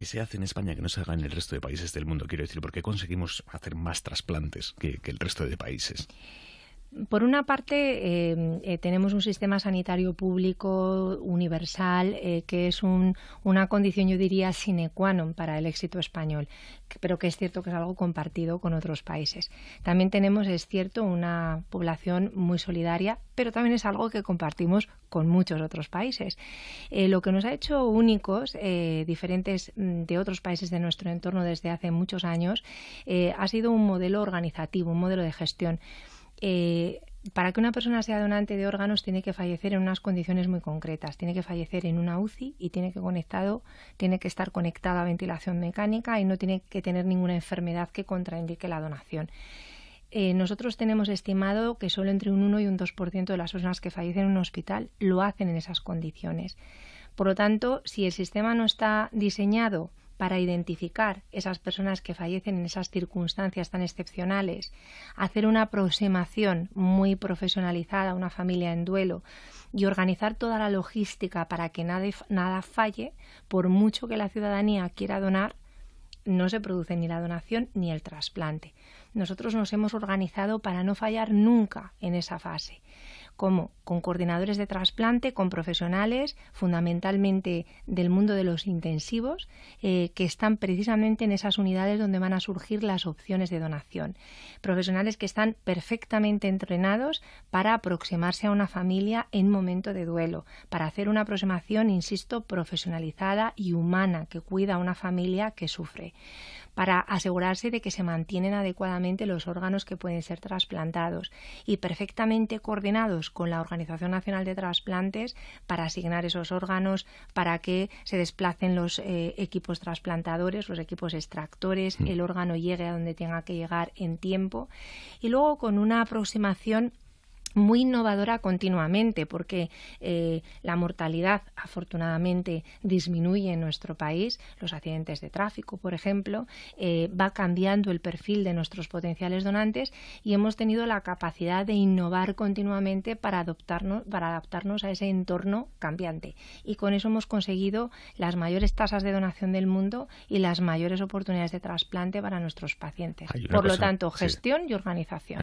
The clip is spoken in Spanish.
que se hace en España que no se haga en el resto de países del mundo? Quiero decir, ¿por qué conseguimos hacer más trasplantes que, que el resto de países? Por una parte, eh, eh, tenemos un sistema sanitario público universal eh, que es una condición, yo diría, sine qua non para el éxito español, pero que es cierto que es algo compartido con otros países. También tenemos, es cierto, una población muy solidaria, pero también es algo que compartimos con muchos otros países. lo que nos ha hecho únicos, diferentes mm, de otros países de nuestro entorno desde hace muchos años, ha sido un modelo organizativo, un modelo de gestión eh, para que una persona sea donante de órganos tiene que fallecer en unas condiciones muy concretas. Tiene que fallecer en una UCI y tiene que, tiene que estar conectado a ventilación mecánica y no tiene que tener ninguna enfermedad que contraindique la donación. Eh, nosotros tenemos estimado que solo entre un 1 y un 2% de las personas que fallecen en un hospital lo hacen en esas condiciones. Por lo tanto, si el sistema no está diseñado para identificar esas personas que fallecen en esas circunstancias tan excepcionales, hacer una aproximación muy profesionalizada a una familia en duelo y organizar toda la logística para que nada, nada falle, por mucho que la ciudadanía quiera donar, no se produce ni la donación ni el trasplante. Nosotros nos hemos organizado para no fallar nunca en esa fase como con coordinadores de trasplante, con profesionales fundamentalmente del mundo de los intensivos, eh, que están precisamente en esas unidades donde van a surgir las opciones de donación. Profesionales que están perfectamente entrenados para aproximarse a una familia en momento de duelo, para hacer una aproximación, insisto, profesionalizada y humana que cuida a una familia que sufre para asegurarse de que se mantienen adecuadamente los órganos que pueden ser trasplantados y perfectamente coordinados con la Organización Nacional de Trasplantes para asignar esos órganos, para que se desplacen los eh, equipos trasplantadores, los equipos extractores, mm. el órgano llegue a donde tenga que llegar en tiempo. Y luego con una aproximación muy innovadora continuamente porque eh, la mortalidad afortunadamente disminuye en nuestro país, los accidentes de tráfico, por ejemplo, eh, va cambiando el perfil de nuestros potenciales donantes y hemos tenido la capacidad de innovar continuamente para, adoptarnos, para adaptarnos a ese entorno cambiante. Y con eso hemos conseguido las mayores tasas de donación del mundo y las mayores oportunidades de trasplante para nuestros pacientes. Por lo tanto, gestión y organización.